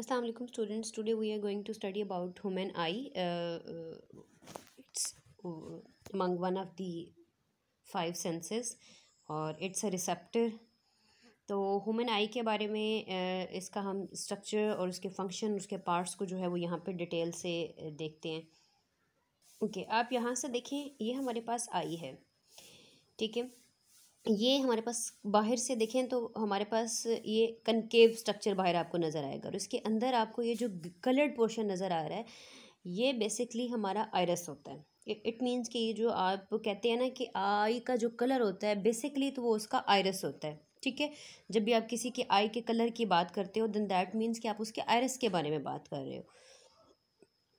Aslam students today we are going to study about human eye it's among one of the five senses और it's a receptor तो human eye के बारे में uh, इसका हम structure और उसके फंक्शन उसके पार्ट्स को जो है वो यहाँ पे डिटेल से uh, देखते हैं ओके okay, आप यहाँ से देखें ये हमारे पास आई है ठीक है ये हमारे पास बाहर से देखें तो हमारे पास ये कनकेव स्ट्रक्चर बाहर आपको नज़र आएगा और इसके अंदर आपको ये जो कलर्ड पोर्शन नज़र आ रहा है ये बेसिकली हमारा आयरस होता है इट मींस कि ये जो आप कहते हैं ना कि आई का जो कलर होता है बेसिकली तो वो उसका आयरस होता है ठीक है जब भी आप किसी के आई के कलर की बात करते हो दैन दैट मीन्स कि आप उसके आयरस के बारे में बात कर रहे हो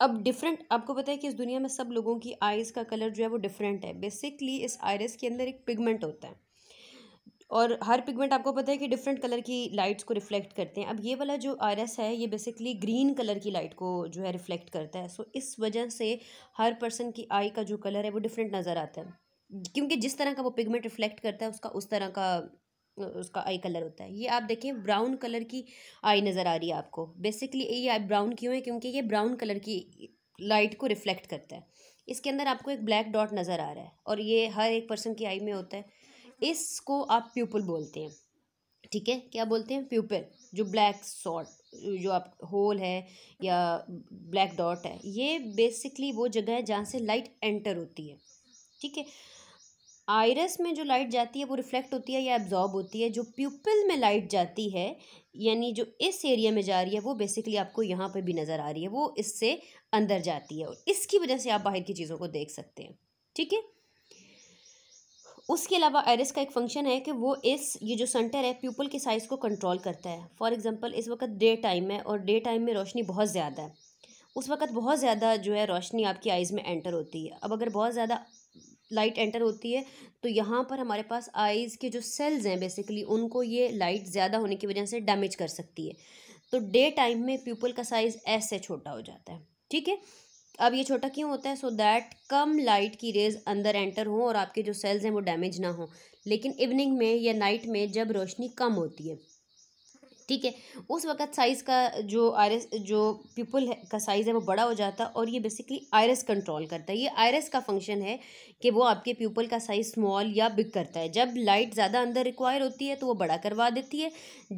अब डिफरेंट आपको पता है कि इस दुनिया में सब लोगों की आइज़ का कलर जो है वो डिफरेंट है बेसिकली इस आयरस के अंदर एक पिगमेंट होता है और हर पिगमेंट आपको पता है कि डिफरेंट कलर की लाइट्स को रिफ्लेक्ट करते हैं अब ये वाला जो आर है ये बेसिकली ग्रीन कलर की लाइट को जो है रिफ्लेक्ट करता है सो इस वजह से हर पर्सन की आई का जो कलर है वो डिफरेंट नज़र आता है क्योंकि जिस तरह का वो पिगमेंट रिफ्लेक्ट करता है उसका उस तरह का उसका आई कलर होता है ये आप देखें ब्राउन कलर की आई नज़र आ रही है आपको बेसिकली ये आई ब्राउन क्यों है क्योंकि ये ब्राउन कलर की लाइट को रिफ्लेक्ट करता है इसके अंदर आपको एक ब्लैक डॉट नज़र आ रहा है और ये हर एक पर्सन की आई में होता है इसको आप प्यूपल बोलते हैं ठीक है क्या बोलते हैं प्यूपल जो ब्लैक सॉट जो आप होल है या ब्लैक डॉट है ये बेसिकली वो जगह है जहाँ से लाइट एंटर होती है ठीक है आयरस में जो लाइट जाती है वो रिफ्लेक्ट होती है या एब्जॉर्ब होती है जो प्यूपल में लाइट जाती है यानी जो इस एरिया में जा रही है वो बेसिकली आपको यहाँ पर भी नज़र आ रही है वो इससे अंदर जाती है और इसकी वजह से आप बाहर की चीज़ों को देख सकते हैं ठीक है उसके अलावा आयरिस का एक फंक्शन है कि वो इस ये जो सेंटर है प्यूपल के साइज़ को कंट्रोल करता है फॉर एग्ज़ाम्पल इस वक्त डे टाइम है और डे टाइम में रोशनी बहुत ज़्यादा है उस वक्त बहुत ज़्यादा जो है रोशनी आपकी आइज़ में एंटर होती है अब अगर बहुत ज़्यादा लाइट एंटर होती है तो यहाँ पर हमारे पास आइज़ के जो सेल्स हैं बेसिकली उनको ये लाइट ज़्यादा होने की वजह से डैमेज कर सकती है तो डे टाइम में प्यूपल का साइज़ ऐसे छोटा हो जाता है ठीक है अब ये छोटा क्यों होता है सो so दैट कम लाइट की रेज अंदर एंटर हों और आपके जो सेल्स हैं वो डैमेज ना हो लेकिन इवनिंग में या नाइट में जब रोशनी कम होती है ठीक है उस वक्त साइज़ का जो आयरस जो पीपल का साइज़ है वो बड़ा हो जाता है और ये बेसिकली आयरस कंट्रोल करता है ये आयरस का फंक्शन है कि वो आपके पीपल का साइज़ स्मॉल या बिग करता है जब लाइट ज़्यादा अंदर रिक्वायर होती है तो वो बड़ा करवा देती है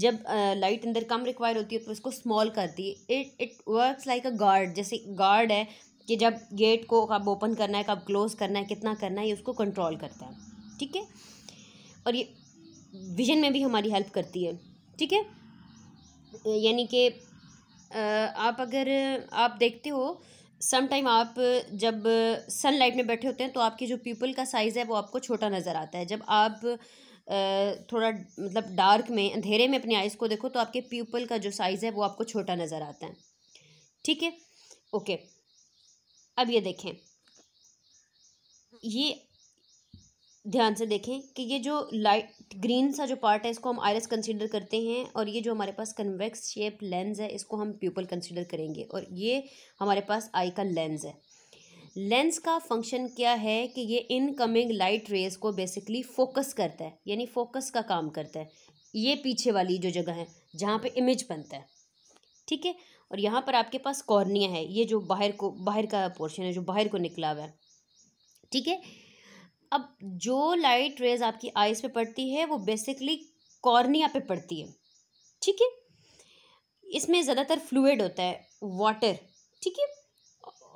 जब लाइट अंदर कम रिक्वायर होती है तो उसको स्मॉल करती है it it work like a guard जैसे गार्ड है कि जब गेट को कब ओपन करना है कब क्लोज़ करना है कितना करना है ये उसको कंट्रोल करता है ठीक है और ये विजन में भी हमारी हेल्प करती है ठीक है यानी कि आप अगर आप देखते हो सम टाइम आप जब सनलाइट में बैठे होते हैं तो आपके जो पीपल का साइज़ है वो आपको छोटा नज़र आता है जब आप थोड़ा मतलब डार्क में अंधेरे में अपने आइज़ को देखो तो आपके पीपल का जो साइज़ है वो आपको छोटा नज़र आता है ठीक है ओके अब ये देखें ये ध्यान से देखें कि ये जो लाइट ग्रीन सा जो पार्ट है इसको हम आयरस कंसीडर करते हैं और ये जो हमारे पास कन्वेक्स शेप लेंस है इसको हम प्यूपल कंसीडर करेंगे और ये हमारे पास आई का लेंस है लेंस का फंक्शन क्या है कि ये इनकमिंग लाइट रेज को बेसिकली फोकस करता है यानी फोकस का काम करता है ये पीछे वाली जो जगह है जहाँ पे इमेज बनता है ठीक है और यहाँ पर आपके पास कॉर्निया है ये जो बाहर को बाहर का पोर्शन है जो बाहर को निकला हुआ है ठीक है अब जो लाइट रेज आपकी आइज़ पे पड़ती है वो बेसिकली कॉर्निया पे पड़ती है ठीक है इसमें ज़्यादातर फ्लूड होता है वाटर ठीक है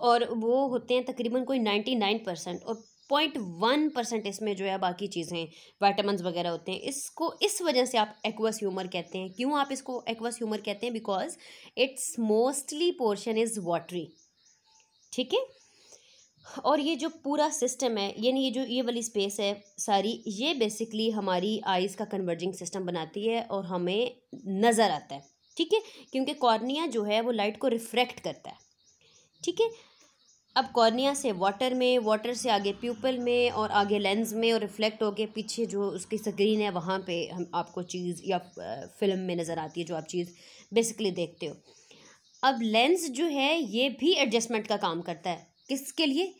और वो होते हैं तकरीबन कोई नाइन्टी नाइन परसेंट और पॉइंट वन परसेंट इसमें जो है बाकी चीज़ें वाइटामस वगैरह होते हैं इसको इस वजह से आप एक्वस ह्यूमर कहते हैं क्यों आप इसको एक्वस ह्यूमर कहते हैं because it's mostly portion is watery ठीक है और ये जो पूरा सिस्टम है यानी ये जो ये वाली स्पेस है सारी ये बेसिकली हमारी आइज़ का कन्वर्जिंग सिस्टम बनाती है और हमें नज़र आता है ठीक है क्योंकि कॉर्निया जो है वो लाइट को रिफ्रैक्ट करता है ठीक है अब कॉर्निया से वाटर में वाटर से आगे प्यूपल में और आगे लेंस में और रिफ्लेक्ट होकर पीछे जो उसकी स्क्रीन है वहाँ पे हम आपको चीज़ या फिल्म में नज़र आती है जो आप चीज़ बेसिकली देखते हो अब लेंस जो है ये भी एडजस्टमेंट का काम करता है किसके लिए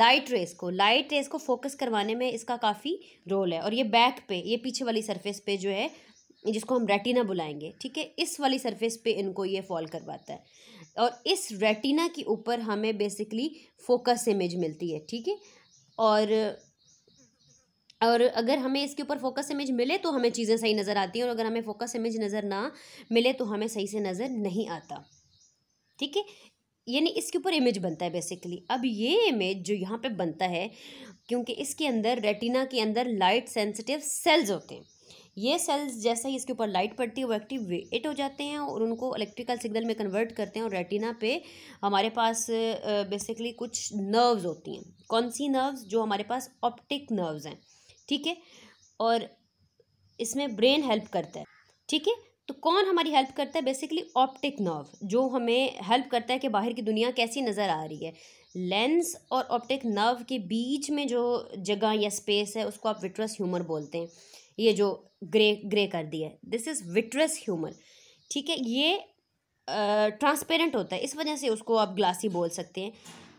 लाइट रेस को लाइट रेस को फोकस करवाने में इसका काफ़ी रोल है और ये बैक पे ये पीछे वाली सरफेस पे जो है जिसको हम रेटिना बुलाएंगे ठीक है इस वाली सरफेस पे इनको ये फॉल करवाता है और इस रेटिना के ऊपर हमें बेसिकली फोकस इमेज मिलती है ठीक है और और अगर हमें इसके ऊपर फोकस इमेज मिले तो हमें चीज़ें सही नज़र आती हैं और अगर हमें फोकस इमेज नज़र ना मिले तो हमें सही से नज़र नहीं आता ठीक है यानी इसके ऊपर इमेज बनता है बेसिकली अब ये इमेज जो यहाँ पे बनता है क्योंकि इसके अंदर रेटिना के अंदर लाइट सेंसिटिव सेल्स होते हैं ये सेल्स जैसे ही इसके ऊपर लाइट पड़ती है वो एक्टिवेट हो जाते हैं और उनको इलेक्ट्रिकल सिग्नल में कन्वर्ट करते हैं और रेटिना पे हमारे पास बेसिकली कुछ नर्व्स होती हैं कौन सी नर्व्स जो हमारे पास ऑप्टिक नर्व्स हैं ठीक है और इसमें ब्रेन हेल्प करता है ठीक है तो कौन हमारी हेल्प करता है बेसिकली ऑप्टिक नर्व जो हमें हेल्प करता है कि बाहर की दुनिया कैसी नज़र आ रही है लेंस और ऑप्टिक नर्व के बीच में जो जगह या स्पेस है उसको आप विट्रस ह्यूमर बोलते हैं ये जो ग्रे ग्रे कर दिया है दिस इज़ विट्रस ह्यूमर ठीक है ये ट्रांसपेरेंट होता है इस वजह से उसको आप ग्लासी बोल सकते हैं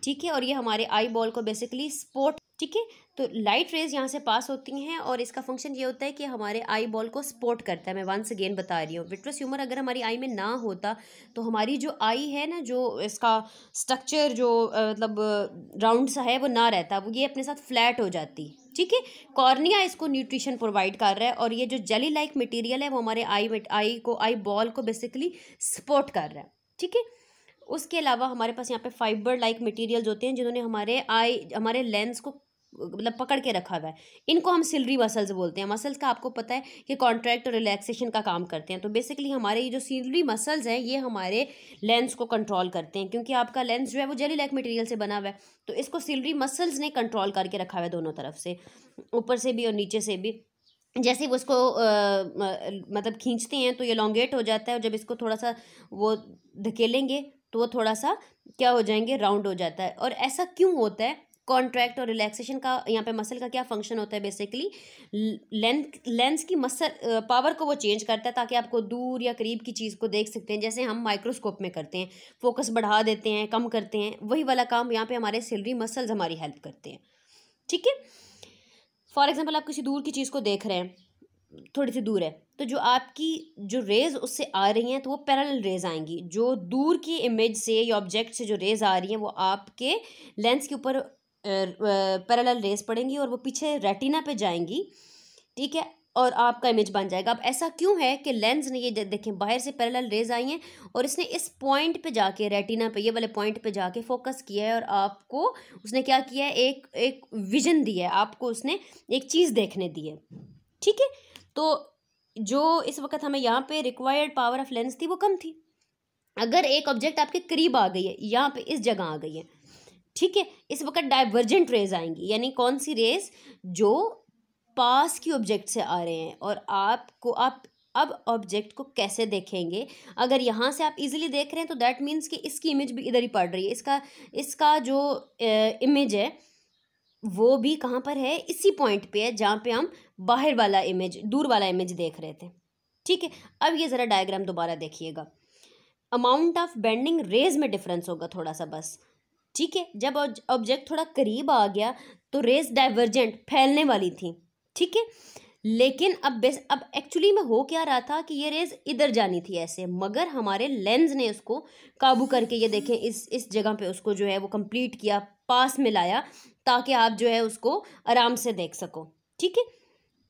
ठीक है और ये हमारे आई बॉल को बेसिकली स्पोर्ट ठीक है तो लाइट रेज यहाँ से पास होती हैं और इसका फंक्शन ये होता है कि हमारे आई बॉल को स्पोर्ट करता है मैं वंस अगेन बता रही हूँ विट्रस ह्यूमर अगर हमारी आई में ना होता तो हमारी जो आई है ना जो इसका स्ट्रक्चर जो मतलब राउंड सा है वो ना रहता वो ये अपने साथ फ्लैट हो जाती ठीक है कॉर्निया इसको न्यूट्रिशन प्रोवाइड कर रहा है और ये जो जली लाइक मटेरियल है वो हमारे आई आई को आई बॉल को बेसिकली सपोर्ट कर रहा है ठीक है उसके अलावा हमारे पास यहाँ पे फाइबर लाइक मटेरियल होते हैं जिन्होंने हमारे आई हमारे लेंस को मतलब पकड़ के रखा हुआ है इनको हम सिलरी मसल्स बोलते हैं मसल्स का आपको पता है कि कॉन्ट्रैक्ट और रिलैक्सेशन का काम करते हैं तो बेसिकली हमारे ये जो सिलरी मसल्स हैं ये हमारे लेंस को कंट्रोल करते हैं क्योंकि आपका लेंस जो है वो जेली लैक मटेरियल से बना हुआ है तो इसको सिलरी मसल्स ने कंट्रोल करके रखा हुआ है दोनों तरफ से ऊपर से भी और नीचे से भी जैसे वो इसको आ, मतलब खींचते हैं तो ये लॉन्गेट हो जाता है और जब इसको थोड़ा सा वो धकेलेंगे तो वो थोड़ा सा क्या हो जाएंगे राउंड हो जाता है और ऐसा क्यों होता है कॉन्ट्रैक्ट और रिलैक्सेशन का यहाँ पे मसल का क्या फंक्शन होता है बेसिकली लेंथ लेंस की मसल पावर को वो चेंज करता है ताकि आपको दूर या करीब की चीज़ को देख सकते हैं जैसे हम माइक्रोस्कोप में करते हैं फोकस बढ़ा देते हैं कम करते हैं वही वाला काम यहाँ पर हमारे सिलरी मसल्स हमारी हेल्प करते हैं ठीक है फॉर एग्ज़ाम्पल आप किसी दूर की चीज़ को देख रहे हैं थोड़ी सी दूर है तो जो आपकी जो रेज़ उससे आ रही हैं तो वो पैरेलल रेज़ आएंगी जो दूर की इमेज से या ऑब्जेक्ट से जो रेज़ आ रही हैं वो आपके लेंस के ऊपर पैरेलल रेस पड़ेंगी और वो पीछे रेटिना पे जाएंगी ठीक है और आपका इमेज बन जाएगा अब ऐसा क्यों है कि लेंस ने ये देखें बाहर से पैरेलल रेज आई हैं और इसने इस पॉइंट पे जाके रेटिना पे ये वाले पॉइंट पे जाके फोकस किया है और आपको उसने क्या किया है एक एक विजन दिया है आपको उसने एक चीज़ देखने दी है ठीक है तो जो इस वक्त हमें यहाँ पर रिक्वायर्ड पावर ऑफ लेंस थी वो कम थी अगर एक ऑब्जेक्ट आपके करीब आ गई है यहाँ पर इस जगह आ गई है ठीक है इस वक्त डाइवर्जेंट रेज आएंगी यानी कौन सी रेज जो पास की ऑब्जेक्ट से आ रहे हैं और आपको आप अब ऑब्जेक्ट को कैसे देखेंगे अगर यहाँ से आप इजीली देख रहे हैं तो दैट मीन्स कि इसकी इमेज भी इधर ही पड़ रही है इसका इसका जो इमेज है वो भी कहाँ पर है इसी पॉइंट पे है जहाँ पे हम बाहर वाला इमेज दूर वाला इमेज देख रहे थे ठीक है अब ये ज़रा डायग्राम दोबारा देखिएगा अमाउंट ऑफ बेंडिंग रेज में डिफरेंस होगा थोड़ा सा बस ठीक है जब ऑब्जेक्ट थोड़ा करीब आ गया तो रेस डाइवर्जेंट फैलने वाली थी ठीक है लेकिन अब बेस अब एक्चुअली में हो क्या रहा था कि ये रेज इधर जानी थी ऐसे मगर हमारे लेंस ने उसको काबू करके ये देखें इस इस जगह पे उसको जो है वो कंप्लीट किया पास में लाया ताकि आप जो है उसको आराम से देख सको ठीक है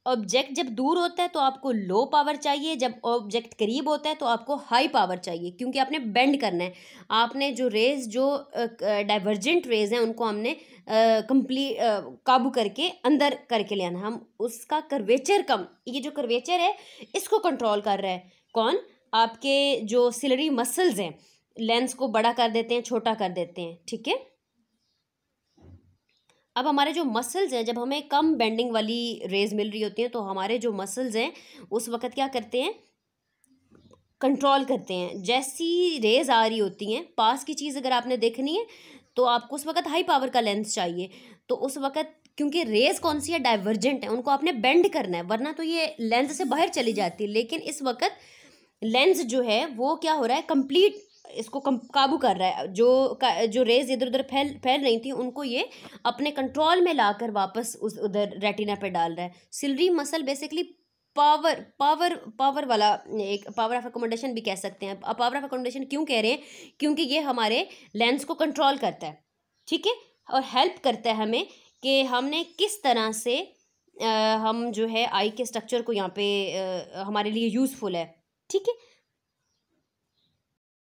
ऑब्जेक्ट जब दूर होता है तो आपको लो पावर चाहिए जब ऑब्जेक्ट करीब होता है तो आपको हाई पावर चाहिए क्योंकि आपने बेंड करना है आपने जो रेज जो डाइवर्जेंट रेज हैं उनको हमने कंप्लीट काबू करके अंदर करके ले आना हम उसका करवेचर कम ये जो करवेचर है इसको कंट्रोल कर रहा है कौन आपके जो सिलरी मसल्स हैं लेंस को बड़ा कर देते हैं छोटा कर देते हैं ठीक है अब हमारे जो मसल्स हैं जब हमें कम बेंडिंग वाली रेज मिल रही होती हैं तो हमारे जो मसल्स हैं उस वक़्त क्या करते हैं कंट्रोल करते हैं जैसी रेज आ रही होती हैं पास की चीज़ अगर आपने देखनी है तो आपको उस वक़्त हाई पावर का लेंस चाहिए तो उस वक़्त क्योंकि रेज कौन सी है डाइवर्जेंट है उनको आपने बेंड करना है वरना तो ये लेंस से बाहर चली जाती है लेकिन इस वक्त लेंस जो है वो क्या हो रहा है कंप्लीट इसको कम काबू कर रहा है जो जो रेज इधर उधर फैल फैल रही थी उनको ये अपने कंट्रोल में लाकर वापस उस उधर रेटिना पे डाल रहा है ciliary muscle basically power power power वाला एक पावर ऑफ एकोमोडेशन भी कह सकते हैं पावर ऑफ एकोमोडेशन क्यों कह रहे हैं क्योंकि ये हमारे लेंस को कंट्रोल करता है ठीक है और हेल्प करता है हमें कि हमने किस तरह से आ, हम जो है आई के स्ट्रक्चर को यहाँ पे आ, हमारे लिए यूज़फुल है ठीक है